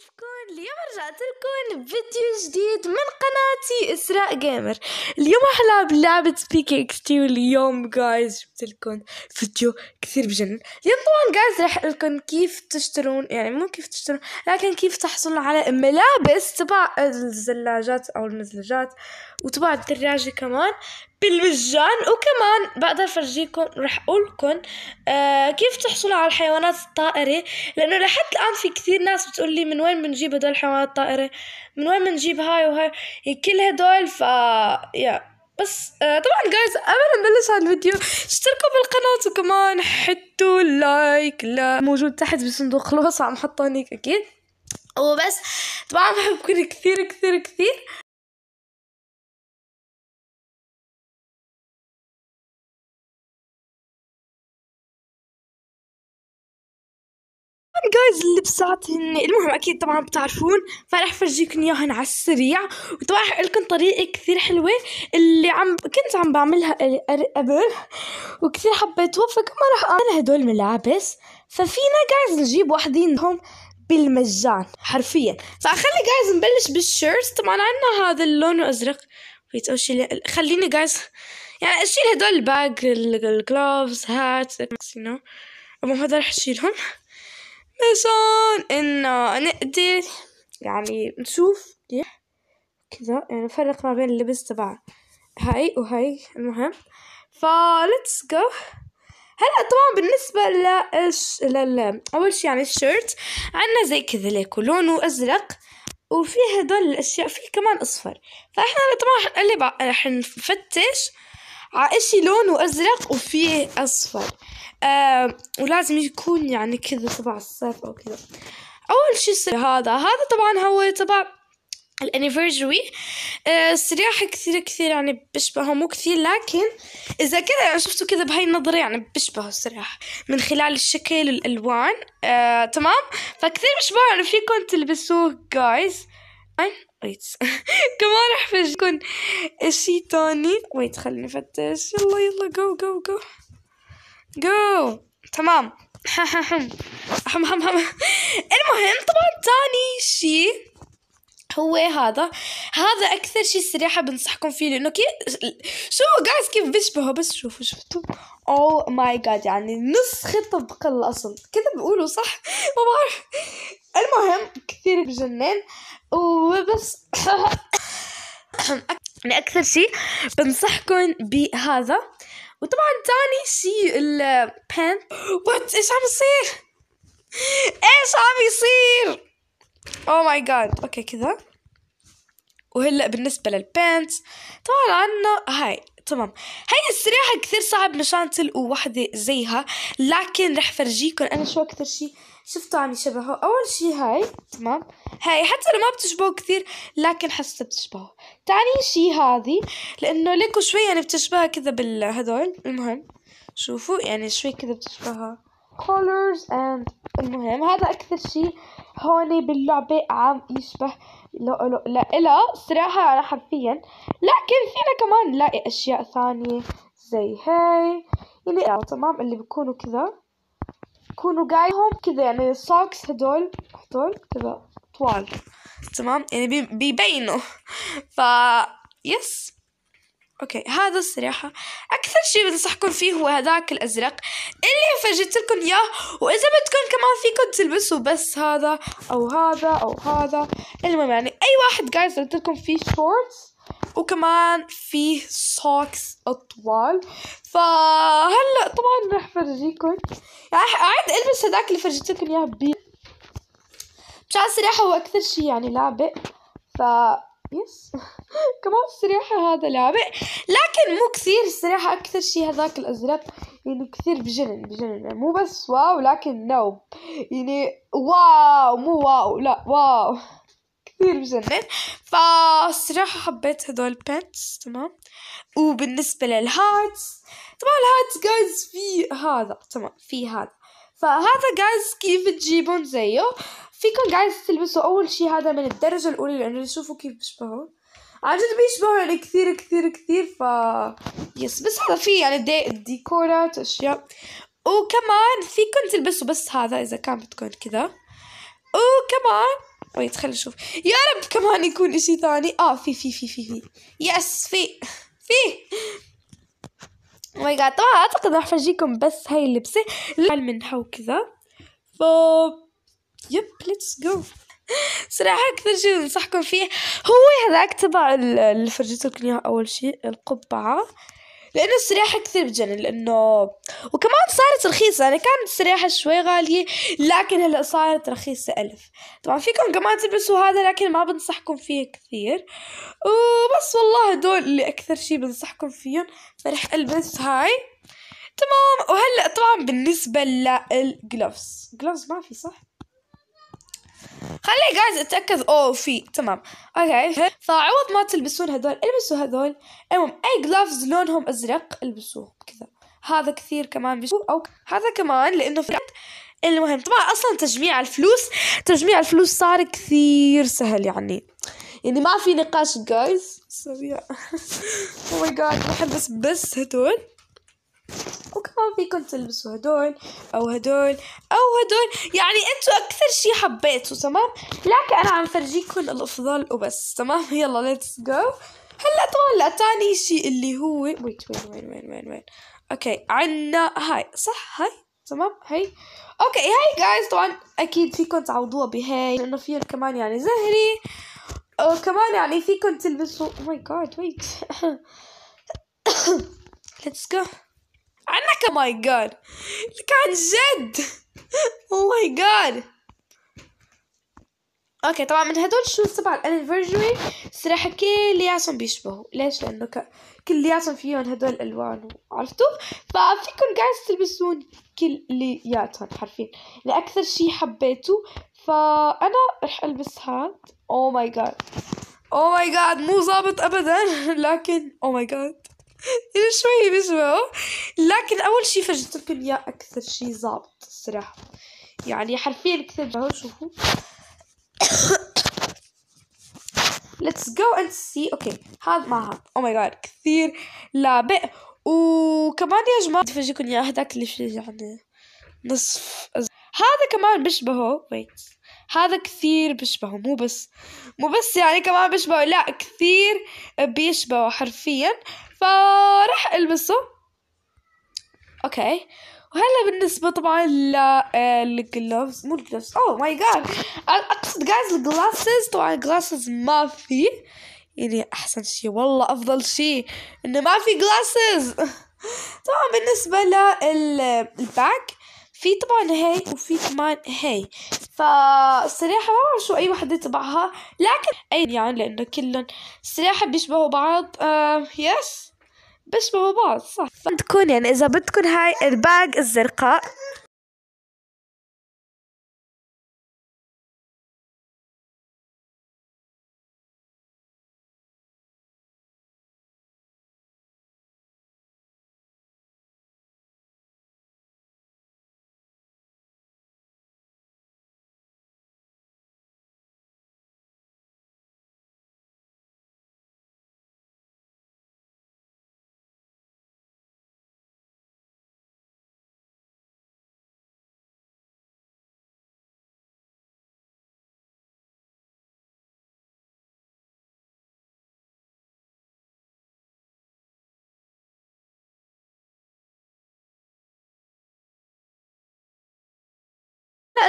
كيفكم اليوم رجعت لكم فيديو جديد من قناتي اسراء جيمر اليوم راح العب لعبه بيك اكس تي واليوم جايز جبت لكم فيديو كثير بجنن اليوم طبعا جايز راح لكم كيف تشترون يعني مو كيف تشترون لكن كيف تحصلون على ملابس تبع الزلاجات او المزلجات وتبع الدراجه كمان بالمجان وكمان بقدر فرجيكم رح اقول لكم آه كيف تحصلوا على الحيوانات الطائره لانه لحد الان في كثير ناس بتقول لي من وين وين بنجيب هدول الحيوانات الطائرة من وين بنجيب هاي وهاي يعني كل هدول ف يا بس آه، طبعا جايز قبل نبلش هالفيديو الفيديو اشتركوا بالقناة وكمان حطوا لايك لا موجود تحت بصندوق الوصف عم حطه هنيك اكيد وبس طبعا بحبكم كثير كثير كثير جايز اللبسات هن المهم اكيد طبعا بتعرفون فرح فرجيكم اياها على السريع وطبعا لكم طريقه كثير حلوه اللي عم كنت عم بعملها قبل وكثير حبيتها فكما راح اعمل هدول الملابس ففينا جايز نجيب وحدينهم بالمجان حرفيا فخلي جايز نبلش بالشيرت طبعا عندنا هذا اللون الازرق خليني جايز يعني اشيل هدول الباج الجلوفز هات يو نو المهم هذا رح اشيلهم عشان إن نقدر يعني نشوف كذا يعني نفرق ما بين اللبس تبع هاي وهاي المهم ليتس جو هلا طبعا بالنسبة للش... لل أول شي يعني الشيرت عنا زي كذا ليك لونه أزرق وفي هدول الأشياء في كمان أصفر فإحنا طبعا اللي رح نفتش اشي لونه ازرق وفيه اصفر آه ولازم يكون يعني كذا تبع الصيف او كذا اول شي هذا هذا طبعا هو تبع الانيفرجري آه السرياح كثير كثير يعني بشبهه مو كثير لكن اذا كذا شفته شفتوا كذا بهاي النظره يعني بشبهه السرياح من خلال الشكل والالوان آه تمام فكثير بشبهه يعني فيكم تلبسوه جايز ريت طيب. كمان احفظكن اشي تاني ويت خليني افتش يلا يلا جو جو جو جو تمام هم هم هم المهم طبعا تاني شيء هو هذا هذا اكثر شيء سريحة بنصحكم فيه لانه كي شو جايز كيف بيشبهوا بس شوفوا شفتوا او ماي جاد يعني نسخه طبق الاصل كذا بيقولوا صح ما بعرف المهم كثير بجنن وبس انا يعني اكثر شيء بنصحكم بهذا وطبعا ثاني شيء البان وات ايش عم يصير ايش عم يصير او ماي جاد اوكي كذا وهلا بالنسبه للبانتس طبعا عنا هاي تمام هي السريحة كثير صعب مشان تلقوا وحدة زيها لكن رح فرجيكم انا شو اكثر شي شفتوا عم يشبهوا اول شي هاي تمام هاي حتى لو ما بتشبهوا كثير لكن حسيت بتشبهوا تاني شي هذه لانه لكم شوي يعني بتشبهها كذا بالهدول المهم شوفوا يعني شوي كذا بتشبهها colors and المهم هذا أكثر شيء هون باللعبة عم يشبه لا لا لا حرفيا لكن فينا كمان نلاقي أشياء ثانية زي هاي اللي آه تمام اللي بيكونوا كذا بيكونوا جايهم كذا يعني السوكس هدول هدول كذا طوال تمام يعني بيبينوا ف يس اوكي هذا الصراحه اكثر شيء بنصحكم فيه هو هذاك الازرق اللي فرجيت لكم اياه واذا بدكم كمان فيكم تلبسوا بس هذا او هذا او هذا المهم يعني اي واحد جايز قلت لكم فيه شورتس وكمان فيه سوكس اطوال فهلا طبعا رح فرجيكم يعني رح اعد البس هذاك اللي فرجيت لكم اياه بي مشان الصراحه هو اكثر شيء يعني لابق ف يس كمان السريحة هذا لعبة لكن مو كثير السريحة أكثر شي هذاك الأزرق يعني كثير بجنن بجنن يعني مو بس واو لكن نو يعني واو مو واو لا واو كثير بجنن فالصراحة حبيت هدول البنتس تمام وبالنسبة للهارتس طبعا الهارتس جايز في هذا تمام في هذا فهذا جايز كيف تجيبون زيه فيكم جايز تلبسوا اول شي هذا من الدرجه الاولى لانه شوفوا كيف بيشبهوا عن جد بيشبهوا يعني كثير كثير كثير ف يس بس هذا فيه يعني دي ديكورات اشياء وكمان فيكم تلبسوا بس هذا اذا كان بدكم كذا وكمان ويت خلينا نشوف يا رب كمان يكون اشي ثاني اه في في في في في يس في في ماي جاد طبعا اعتقد راح افرجيكم بس هاي اللبسه المنحه كذا ف يب ليتس جو صراحه اكثر شيء انصحكم فيه هو هذاك تبع اللي فرجيتكم اياه اول شيء القبعه لانه السريحه كثير بتجنن لانه وكمان صارت رخيصه يعني كانت السريحه شوي غاليه لكن هلا صارت رخيصه ألف طبعا فيكم كمان تلبسوا هذا لكن ما بنصحكم فيه كثير وبس والله دول اللي اكثر شيء بنصحكم فيهم فرح البس هاي تمام وهلا طبعا بالنسبه للجلوفز جلوفز ما في صح خلي جايز اتاكد اوه في تمام اوكي فعوض ما تلبسون هذول البسوا هذول المهم اي جلافز لونهم ازرق البسوه كذا هذا كثير كمان بيشو او هذا كمان لانه في المهم طبعا اصلا تجميع الفلوس تجميع الفلوس صار كثير سهل يعني يعني ما في نقاش جايز سريع او ماي جاد بحبس بس هدول وكمان فيكم تلبسوا هدول او هدول او هدول يعني انتوا اكثر شي حبيتوا تمام لكن انا عم فرجيكم الافضل وبس تمام يلا ليتس جو هلا طبعا تاني شي اللي هو ويت وين وين وين وين وين اوكي عنا هاي صح هاي تمام هاي اوكي هاي جايز طبعا اكيد فيكم تعوضوها بهاي لانه فيها كمان يعني زهري وكمان يعني فيكم تلبسوا او ماي جاد ويت ليتس جو عنك ماي جاد لك عن جد او ماي جاد اوكي طبعا من هدول شو سبع الانيفرجري صراحه كلياتهم بيشبهوا ليش لانه ك... كلياتهم فيهم هدول الالوان عرفتوا ففيكم جايز تلبسون كلياتهم حرفيا لاكثر شيء حبيته فانا رح البس هاد او ماي جاد او ماي جاد مو ظابط ابدا لكن او ماي جاد شوي بيسمعوا لكن اول شي فجرت لكم اياه اكثر شي ظابط الصراحه يعني حرفيا كثير جاهو شوفوا ليتس جو اند سي اوكي هذا مع هذا او ماي جاد كثير لابق وكمان يا جماعه بدي يا اياه هذاك اللي في يعني نصف هذا كمان بيشبهه ويت هذا كثير بيشبهه مو بس مو بس يعني كمان بيشبهه لا كثير بيشبهه حرفيا فراح البسه اوكي وهلا بالنسبة طبعا للجلوفز آه، مو الجلوفز اوه ماي جاد اقصد جايز الجلاسز طبعا الجلاسز ما في يعني احسن شيء والله افضل شيء انه ما في جلاسز طبعا بالنسبة للباك في طبعا هاي وفي كمان هاي فالصراحة ما بعرف شو أي وحدة تبعها لكن أي يعني لأنه كلهم الصراحة بيشبهوا بعض آه يس بيشبهوا بعض صح فبتكون يعني إذا بدكم هاي الباج الزرقاء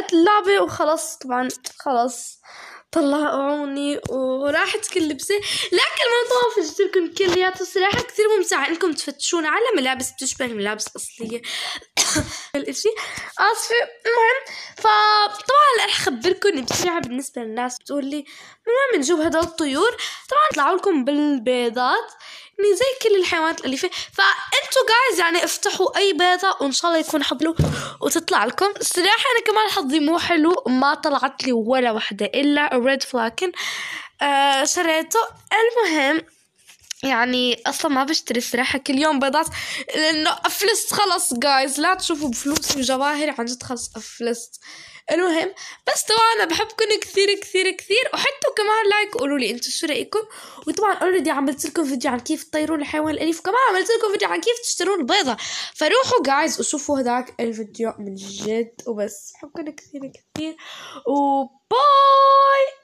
بدأت اللعبة وخلاص طبعا خلاص طلعوني وراحت كل لبسة لكن ما طاف لكم كليات صراحة كثير ممتعة انكم تفتشون على ملابس بتشبه الملابس الأصلية الاشي آسفة المهم فطبعا رح أخبركم بسرعة بالنسبة للناس بتقول لي المهم بنجيب هدول الطيور طبعا طلعوا لكم بالبيضات يعني زي كل الحيوانات الأليفة فأنتوا جايز يعني افتحوا أي بيضة وإن شاء الله يكون حلو وتطلع لكم الصراحة أنا كمان حظي مو حلو ما طلعت لي ولا وحدة إلا الريد فلاكن آه شريته المهم يعني اصلا ما بشتري الصراحه كل يوم بيضات لانه افلست خلص جايز لا تشوفوا بفلوسي وجواهري عن جد خلص افلست المهم بس طبعا انا بحبكم كثير كثير كثير وحطوا كمان لايك وقولوا لي انتم شو رايكم وطبعا اوريدي عملت لكم فيديو عن كيف تطيروا الحيوان الاليف وكمان عملت لكم فيديو عن كيف تشترون البيضه فروحوا جايز وشوفوا هذاك الفيديو من جد وبس بحبكم كثير كثير وباي